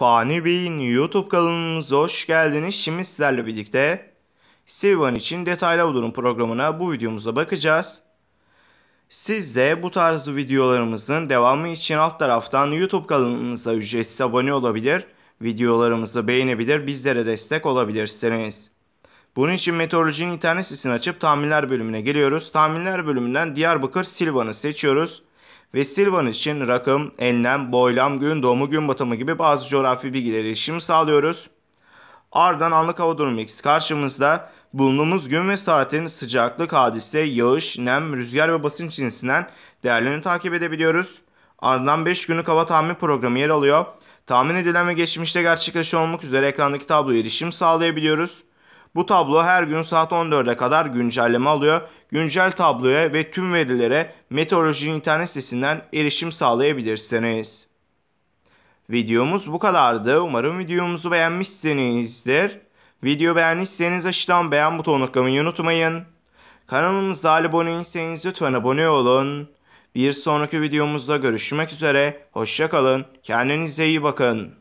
Fani Bey'in YouTube kanalımıza hoş geldiniz. Şimdi sizlerle birlikte Steven için detaylı durum programına bu videomuzda bakacağız. Siz de bu tarz videolarımızın devamı için alt taraftan YouTube kanalımıza ücretsiz abone olabilir, videolarımızı beğenebilir, bizlere destek olabilirsiniz. Bunun için meteorolojinin internet sitesini açıp tahminler bölümüne geliyoruz. Tahminler bölümünden Diyarbakır Silvan'ı seçiyoruz ve Silvan için rakım, enlem, boylam, gün doğumu, gün batımı gibi bazı coğrafi bilgileri erişim sağlıyoruz. Ardından anlık hava durumu eksi karşımızda bulunduğumuz gün ve saatin sıcaklık, hadise, yağış, nem, rüzgar ve basınç cinsinden değerlerini takip edebiliyoruz. Ardından 5 günlük hava tahmin programı yer alıyor. Tahmin edilen ve geçmişte gerçekleşen olmak üzere ekrandaki tabloya erişim sağlayabiliyoruz. Bu tablo her gün saat 14'e kadar güncelleme alıyor. Güncel tabloya ve tüm verilere Meteoroloji internet sitesinden erişim sağlayabilirsiniz. Videomuz bu kadardı. Umarım videomuzu beğenmişsinizdir. Video beğendiyseniz aşağıdan beğen butonuna tıklamayı unutmayın. Kanalımıza abone değilseniz lütfen abone olun. Bir sonraki videomuzda görüşmek üzere. Hoşçakalın. Kendinize iyi bakın.